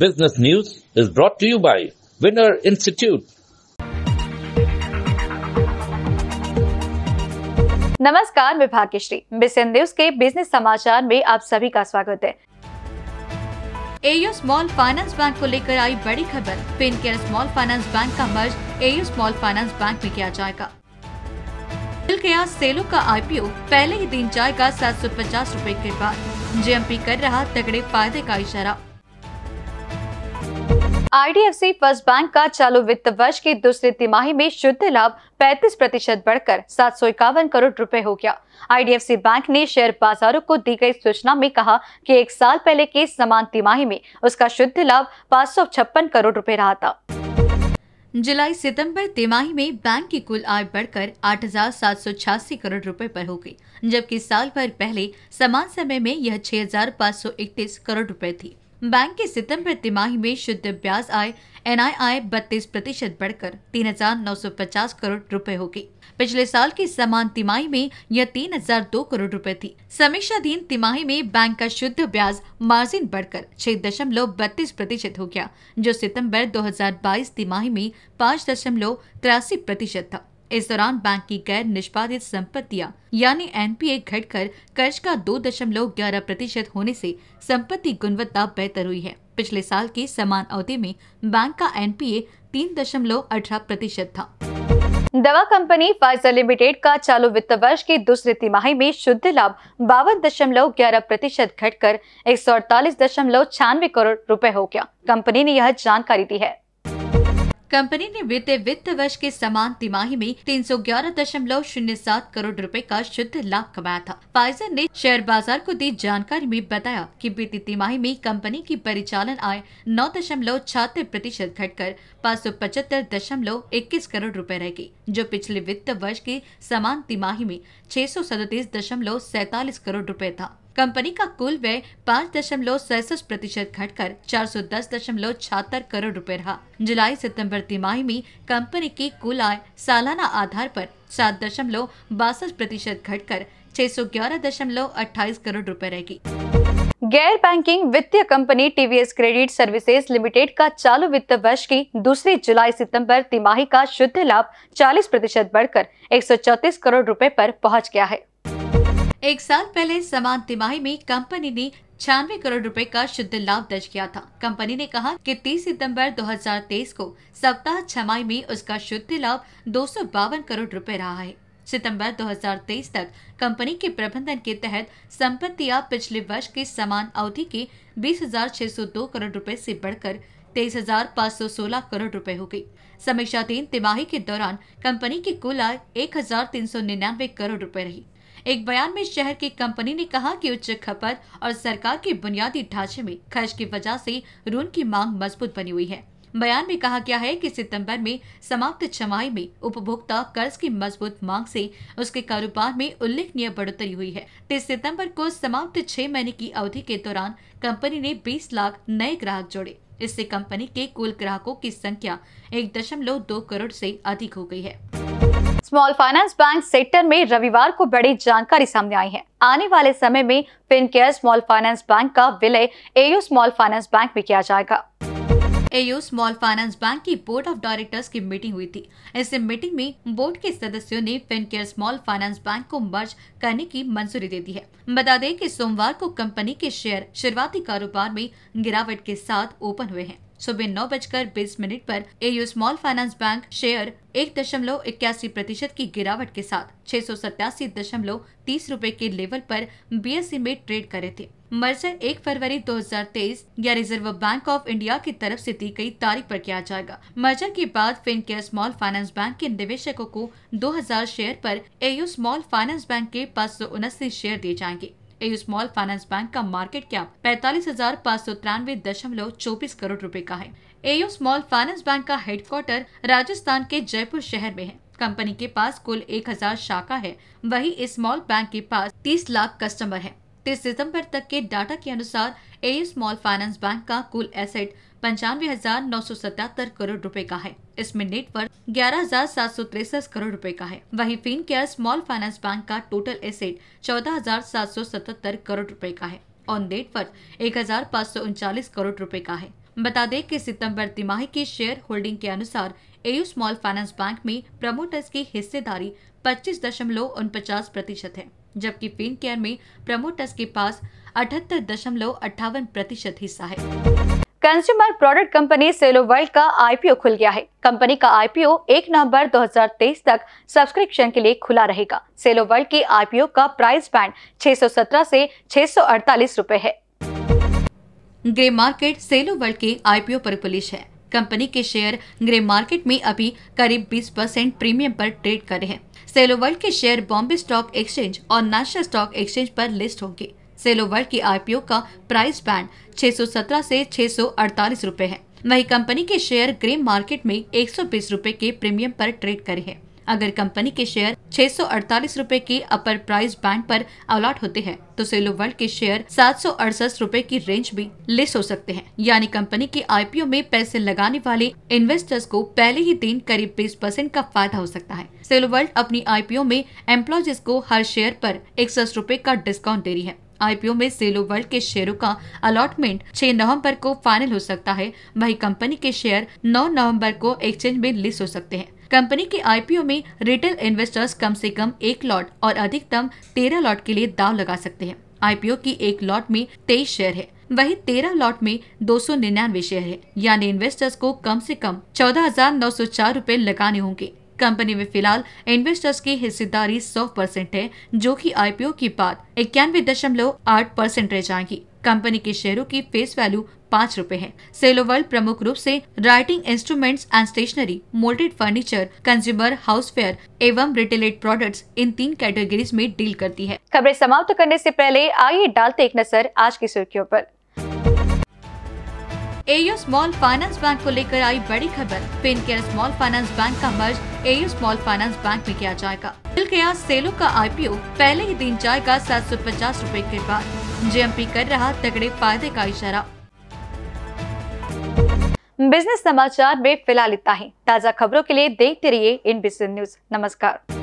Business News is brought to you by Winner Institute. नमस्कार मैं Bhagyashree Bisen news के business समाचार में आप सभी का स्वागत है एयू स्मॉल फाइनेंस बैंक को लेकर आई बड़ी खबर Fincare small finance bank का merge AU small finance bank में किया जाएगा गया सेलो का आईपीओ पहले ही दिन जाएगा सात सौ पचास रूपए के बाद जेएमपी कर रहा तगड़े फायदे का इशारा आईडीएफसी फर्स्ट बैंक का चालू वित्त वर्ष की दूसरी तिमाही में शुद्ध लाभ 35 प्रतिशत बढ़कर सात करोड़ रुपए हो गया आईडीएफसी बैंक ने शेयर बाजारों को दी गई सूचना में कहा कि एक साल पहले के समान तिमाही में उसका शुद्ध लाभ पाँच करोड़ रुपए रहा था जुलाई सितंबर तिमाही में बैंक की कुल आय बढ़कर आठ करोड़ रुपए पर हो गई जबकि साल भर पहले समान समय में यह 6,531 करोड़ रुपए थी बैंक के सितंबर तिमाही में शुद्ध ब्याज आय एन आई आई बत्तीस प्रतिशत बढ़कर तीन हजार नौ सौ पचास करोड़ रुपए होगी पिछले साल की समान तिमाही में यह तीन हजार दो करोड़ रुपए थी समीक्षाधीन तिमाही में बैंक का शुद्ध ब्याज मार्जिन बढ़कर छह दशमलव बत्तीस प्रतिशत हो गया जो सितंबर 2022 तिमाही में पाँच दशमलव तिरासी प्रतिशत था इस दौरान बैंक की गैर निष्पादित संपत्तियां यानी एनपीए घटकर कर्ज का दो दशमलव ग्यारह प्रतिशत होने से संपत्ति गुणवत्ता बेहतर हुई है पिछले साल के समान अवधि में बैंक का एनपीए तीन दशमलव अठारह प्रतिशत था दवा कंपनी फाइजर लिमिटेड का चालू वित्त वर्ष के दूसरे तिमाही में शुद्ध लाभ बावन दशमलव ग्यारह प्रतिशत कर एक सौ अड़तालीस दशमलव छियानवे करोड़ रूपए हो गया कंपनी ने यह जानकारी दी है कंपनी ने बीते वित्त वर्ष के समान तिमाही में तीन सौ ग्यारह दशमलव शून्य सात करोड़ रुपए का शुद्ध लाभ कमाया था फाइजर ने शेयर बाजार को दी जानकारी में बताया कि बीती तिमाही में कंपनी की परिचालन आय नौ दशमलव छहत्तर प्रतिशत घट कर पाँच सौ पचहत्तर दशमलव इक्कीस करोड़ रुपए रह गई जो पिछले वित्त वर्ष के समान तिमाही में छह सौ सैतालीस करोड़ रुपए था कंपनी का कुल व्यय पाँच दशमलव सड़सठ प्रतिशत घट कर चार सौ दस दशमलव छहत्तर करोड़ रुपए रहा जुलाई सितंबर तिमाही में कंपनी की कुल आय सालाना आधार पर सात दशमलव बासठ प्रतिशत कर छह सौ ग्यारह दशमलव अट्ठाईस करोड़ रुपए रहेगी गैर बैंकिंग वित्तीय company TVS credit services limited का चालू वित्त वर्ष की दूसरी जुलाई सितंबर तिमाही का शुद्ध लाभ 40 प्रतिशत बढ़कर एक करोड़ रुपए पर पहुंच गया है एक साल पहले समान तिमाही में कंपनी ने छियानवे करोड़ रुपए का शुद्ध लाभ दर्ज किया था कंपनी ने कहा कि 30 सितंबर 2023 को सप्ताह छमाई में उसका शुद्ध लाभ दो करोड़ रुपए रहा है सितंबर 2023 तक कंपनी के प्रबंधन के तहत संपत्तियां पिछले वर्ष के समान अवधि के 20,602 करोड़ रुपए से बढ़कर 23,516 करोड़ रुपए हो गई समीक्षा तीन तिमाही के दौरान कंपनी की कुल आय एक करोड़ रुपए रही एक बयान में शहर की कंपनी ने कहा कि उच्च खपत और सरकार के बुनियादी ढांचे में खर्च की वजह से ऋण की मांग मजबूत बनी हुई है बयान में कहा गया है कि सितंबर में समाप्त छमाही में उपभोक्ता कर्ज की मजबूत मांग से उसके कारोबार में उल्लेखनीय बढ़ोतरी हुई है तेईस सितंबर को समाप्त छह महीने की अवधि के दौरान कंपनी ने 20 लाख नए ग्राहक जोड़े इससे कंपनी के कुल ग्राहकों की संख्या एक दशमलव दो करोड़ से अधिक हो गई है स्मॉल फाइनेंस बैंक सेक्टर में रविवार को बड़ी जानकारी सामने आई है आने वाले समय में फिनकेयर स्मॉल फाइनेंस बैंक का विलय एयू स्मॉल फाइनेंस बैंक में किया जाएगा एयू स्मॉल फाइनेंस बैंक की बोर्ड ऑफ डायरेक्टर्स की मीटिंग हुई थी इस मीटिंग में बोर्ड के सदस्यों ने फिनकेयर स्मॉल फाइनेंस बैंक को मर्ज करने की मंजूरी दे दी है बता दें कि सोमवार को कंपनी के शेयर शुरुआती कारोबार में गिरावट के साथ ओपन हुए हैं सुबह नौ बजकर बीस मिनट पर AU small finance bank share एक दशमलव इक्यासी प्रतिशत की गिरावट के साथ छह सौ सत्तासी दशमलव तीस रूपए के लेवल पर बीएसई e में ट्रेड करे थे मर्जर एक फरवरी 2023 या रिजर्व बैंक ऑफ इंडिया की तरफ से दी गई तारीख पर किया जाएगा मर्जर के बाद Fincare small finance bank के निवेशकों को 2000 शेयर पर एयू स्मॉल फाइनेंस बैंक के पाँच शेयर दिए जाएंगे एयू स्मॉल फाइनेंस बैंक का मार्केट कैप पैतालीस हजार पाँच सौ तिरानवे दशमलव चौबीस करोड़ रुपए का है एयू स्मॉल फाइनेंस बैंक का हेडक्वार्टर राजस्थान के जयपुर शहर में है कंपनी के पास कुल 1000 शाखा है वही इस स्मॉल बैंक के पास 30 लाख कस्टमर हैं। तीस सितंबर तक के डाटा के अनुसार ए स्मॉल फाइनेंस बैंक का कुल एसेट पंचानवे हजार नौ सौ सतहत्तर करोड़ रुपए का है इसमें नेटवर्क ग्यारह हजार सात सौ तिरसठ करोड़ रुपए का है वहीं Fincare small finance bank का टोटल एसेट चौदह हजार सात सौ सतहत्तर करोड़ रुपए का है और नेटवर्क एक हजार पाँच सौ उनचालीस करोड़ रुपए का है बता दें कि सितंबर तिमाही की शेयर होल्डिंग के अनुसार एयू स्मॉल फाइनेंस बैंक में प्रमोटर्स की हिस्सेदारी पच्चीस दशमलव उनपचास प्रतिशत है जबकि फिन केयर में प्रमोटर्स के पास अठहत्तर दशमलव अट्ठावन प्रतिशत हिस्सा है consumer product company Cello World का आईपीओ खुल गया है कंपनी का आईपीओ 1 नवंबर 2023 तक सब्सक्रिप्शन के लिए खुला रहेगा सेलो वर्ल्ड के आईपीओ का प्राइस बैंड 617 से 648 रुपए है ग्रे मार्केट सेलो वर्ल्ड के आईपीओ पर पुलिस है कंपनी के शेयर ग्रे मार्केट में अभी करीब 20 परसेंट प्रीमियम पर ट्रेड कर रहे हैं सेलो वर्ल्ड के शेयर बॉम्बे स्टॉक एक्सचेंज और नेशनल स्टॉक एक्सचेंज पर लिस्ट होंगे सेलो वर्ल्ड की आईपीओ का प्राइस बैंड 617 से 648 रुपए है वही कंपनी के शेयर ग्रे मार्केट में 120 रुपए के प्रीमियम पर ट्रेड करे हैं अगर कंपनी के शेयर छह रूपए के अपर प्राइस बैंड पर अलॉट होते हैं तो सेलो वर्ल्ड के शेयर सात रूपए की रेंज भी लिस्ट हो सकते हैं यानी कंपनी के आईपीओ में पैसे लगाने वाले इन्वेस्टर्स को पहले ही दिन करीब बीस परसेंट का फायदा हो सकता है सेलो वर्ल्ड अपनी आईपीओ में एम्प्लॉयज को हर शेयर पर इकसठ रूपए का डिस्काउंट दे रही है आईपीओ में सेलो वर्ल्ड के शेयरों का अलॉटमेंट 6 नवंबर को फाइनल हो सकता है वही कंपनी के शेयर 9 नवंबर को एक्सचेंज में लिस्ट हो सकते हैं कंपनी के आईपीओ में रिटेल इन्वेस्टर्स कम से कम एक लॉट और अधिकतम तेरह लॉट के लिए दाव लगा सकते हैं आईपीओ की एक लॉट में तेईस शेयर है वही तेरह लॉट में दो सौ निन्यानवे शेयर है यानी इन्वेस्टर्स को कम से कम चौदह हजार नौ सौ चार रूपए लगाने होंगे कंपनी में फिलहाल इन्वेस्टर्स की हिस्सेदारी सौ परसेंट है जो कि आईपीओ के बाद इक्यानवे दशमलव आठ परसेंट रह जाएगी कंपनी के शेयरों की फेस वैल्यू पाँच रूपए है वर्ल्ड प्रमुख रूप से writing instruments and stationery moulded furniture consumer houseware एवं रिटेलेड प्रोडक्ट्स इन तीन कैटेगरीज में डील करती है खबरें समाप्त करने से पहले आइए डालते एक नजर आज की सुर्खियों आरोप एयू स्मॉल फाइनेंस बैंक को लेकर आई बड़ी खबर केयर स्मॉल फाइनेंस बैंक का merge AU small finance bank में किया जाएगा फिलकेयर सेलो का आईपीओ पहले ही दिन जाएगा सात सौ पचास रूपए के बाद जेएमपी कर रहा तगड़े फायदे का इशारा बिजनेस समाचार में फिलहाल इतना ही ताज़ा खबरों के लिए देखते रहिए इन बिजनेस न्यूज नमस्कार